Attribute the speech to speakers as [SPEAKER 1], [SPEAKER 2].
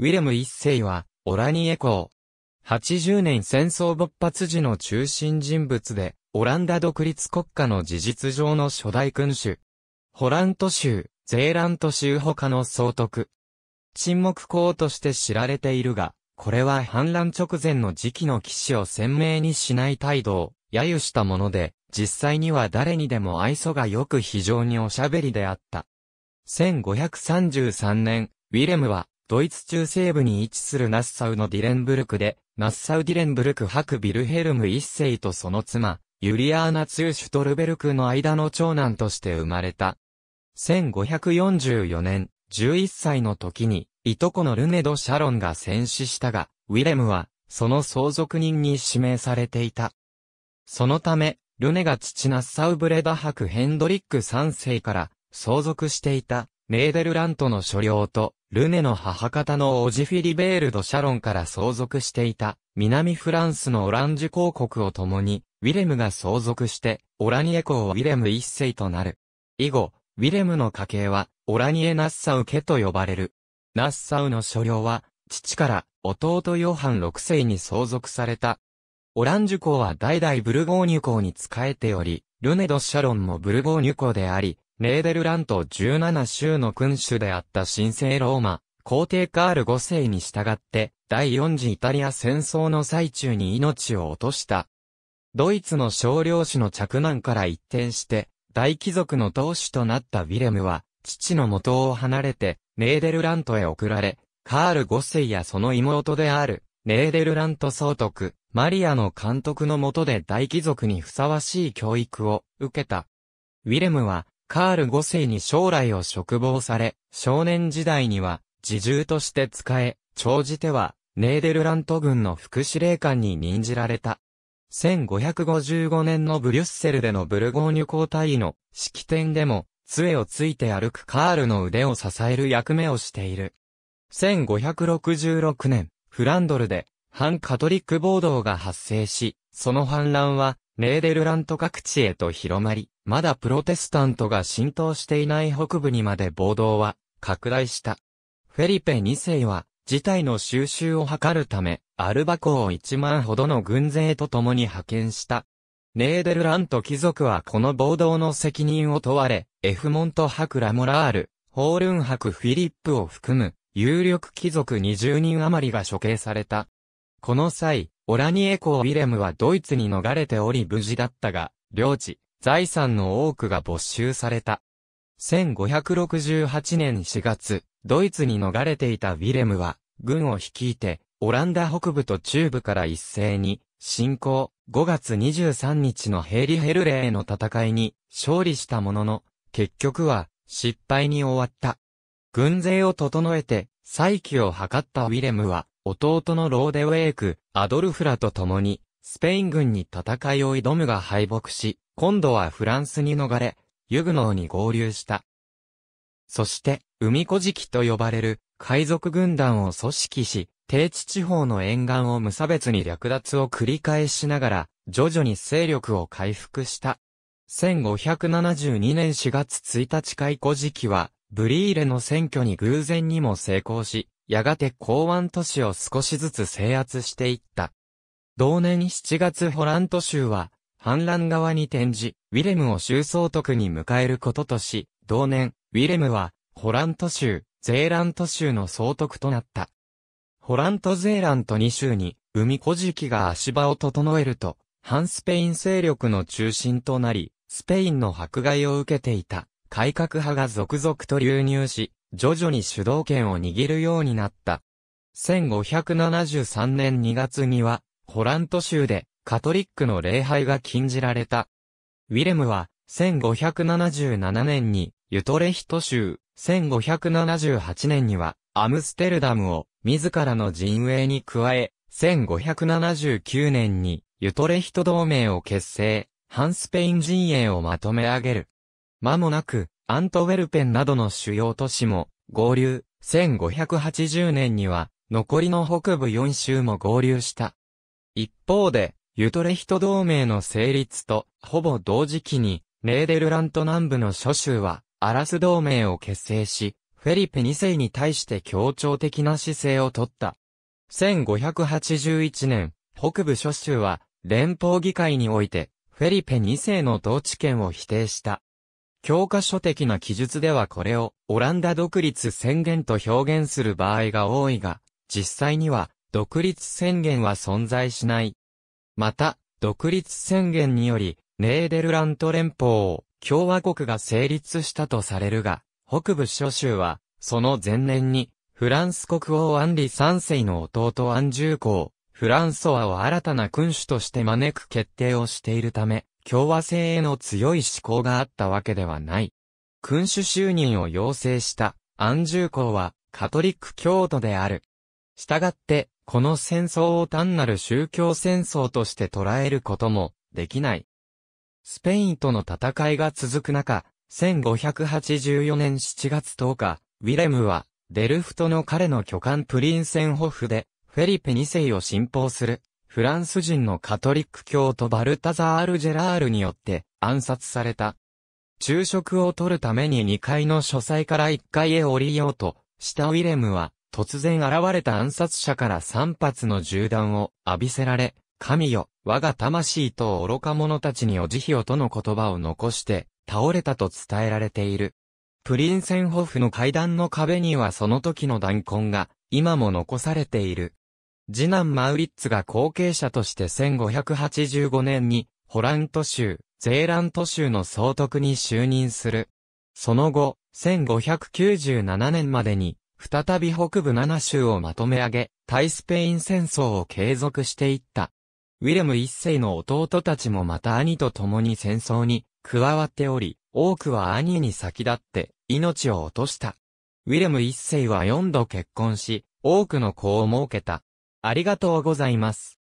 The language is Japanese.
[SPEAKER 1] ウィレム一世は、オラニエ公。80年戦争勃発時の中心人物で、オランダ独立国家の事実上の初代君主。ホラント州、ゼーラント州他の総督。沈黙公として知られているが、これは反乱直前の時期の騎士を鮮明にしない態度を、揶揄したもので、実際には誰にでも愛想がよく非常におしゃべりであった。1533年、ウィレムは、ドイツ中西部に位置するナッサウのディレンブルクで、ナッサウディレンブルク博ビルヘルム一世とその妻、ユリアーナ・ツーシュトルベルクの間の長男として生まれた。1544年、11歳の時に、いとこのルネド・シャロンが戦死したが、ウィレムは、その相続人に指名されていた。そのため、ルネが父ナッサウブレダ博ヘンドリック三世から相続していたメーデルラントの所領とルネの母方のオジフィリベールド・シャロンから相続していた、南フランスのオランジュ公国を共に、ウィレムが相続して、オラニエ公はウィレム一世となる。以後、ウィレムの家系は、オラニエ・ナッサウ家と呼ばれる。ナッサウの所領は、父から弟ヨハン六世に相続された。オランジュ公は代々ブルゴーニュ公に仕えており、ルネド・シャロンもブルゴーニュ公であり、ネーデルラント17州の君主であった神聖ローマ、皇帝カール5世に従って、第4次イタリア戦争の最中に命を落とした。ドイツの少量種の着難から一転して、大貴族の当主となったウィレムは、父の元を離れて、ネーデルラントへ送られ、カール5世やその妹である、ネーデルラント総督、マリアの監督のもとで大貴族にふさわしい教育を受けた。ウィレムは、カール5世に将来を嘱望され、少年時代には自重として使え、長じてはネーデルラント軍の副司令官に任じられた。1555年のブリュッセルでのブルゴーニュ交代位の式典でも、杖をついて歩くカールの腕を支える役目をしている。1566年、フランドルで反カトリック暴動が発生し、その反乱はネーデルラント各地へと広まり、まだプロテスタントが浸透していない北部にまで暴動は拡大した。フェリペ2世は、事態の収拾を図るため、アルバ港を1万ほどの軍勢と共に派遣した。ネーデルラント貴族はこの暴動の責任を問われ、エフモント博ラモラール、ホールン博フィリップを含む、有力貴族20人余りが処刑された。この際、オラニエー・ウィレムはドイツに逃れており無事だったが、領地、財産の多くが没収された。1568年4月、ドイツに逃れていたウィレムは、軍を率いて、オランダ北部と中部から一斉に、侵攻、5月23日のヘリヘルレーの戦いに、勝利したものの、結局は、失敗に終わった。軍勢を整えて、再起を図ったウィレムは、弟のローデウェイク、アドルフラと共に、スペイン軍に戦いを挑むが敗北し、今度はフランスに逃れ、ユグノーに合流した。そして、海小敷と呼ばれる海賊軍団を組織し、低地地方の沿岸を無差別に略奪を繰り返しながら、徐々に勢力を回復した。1572年4月1日海小敷は、ブリーレの選挙に偶然にも成功し、やがて港湾都市を少しずつ制圧していった。同年7月ホラント州は、反乱側に転じ、ウィレムを州総督に迎えることとし、同年、ウィレムは、ホラント州、ゼーラント州の総督となった。ホラントゼーラント2州に、海古事記が足場を整えると、反スペイン勢力の中心となり、スペインの迫害を受けていた、改革派が続々と流入し、徐々に主導権を握るようになった。1573年2月には、ホラント州でカトリックの礼拝が禁じられた。ウィレムは、1577年にユトレヒト州、1578年にはアムステルダムを自らの陣営に加え、1579年にユトレヒト同盟を結成、反スペイン陣営をまとめ上げる。間もなく、アントウェルペンなどの主要都市も合流、1580年には残りの北部4州も合流した。一方で、ユトレヒト同盟の成立とほぼ同時期にレーデルラント南部の諸州はアラス同盟を結成し、フェリペ2世に対して協調的な姿勢をとった。1581年、北部諸州は連邦議会において、フェリペ2世の統治権を否定した。教科書的な記述ではこれをオランダ独立宣言と表現する場合が多いが、実際には独立宣言は存在しない。また、独立宣言により、ネーデルラント連邦を共和国が成立したとされるが、北部諸州は、その前年に、フランス国王アンリ三世の弟アンジュー公、フランソワを新たな君主として招く決定をしているため、共和制への強い思考があったわけではない。君主就任を要請した安住公はカトリック教徒である。したがって、この戦争を単なる宗教戦争として捉えることもできない。スペインとの戦いが続く中、1584年7月10日、ウィレムは、デルフトの彼の巨漢プリンセンホフで、フェリペ2世を信奉するフランス人のカトリック教徒バルタザール・ジェラールによって暗殺された。昼食を取るために2階の書斎から1階へ降りようとしたウィレムは、突然現れた暗殺者から3発の銃弾を浴びせられ、神よ、我が魂と愚か者たちにお慈悲をとの言葉を残して、倒れたと伝えられている。プリンセンホフの階段の壁にはその時の弾痕が、今も残されている。次男マウリッツが後継者として1585年に、ホラント州、ゼーラント州の総督に就任する。その後、1597年までに、再び北部7州をまとめ上げ、対スペイン戦争を継続していった。ウィレム一世の弟たちもまた兄と共に戦争に加わっており、多くは兄に先立って命を落とした。ウィレム一世は4度結婚し、多くの子を設けた。ありがとうございます。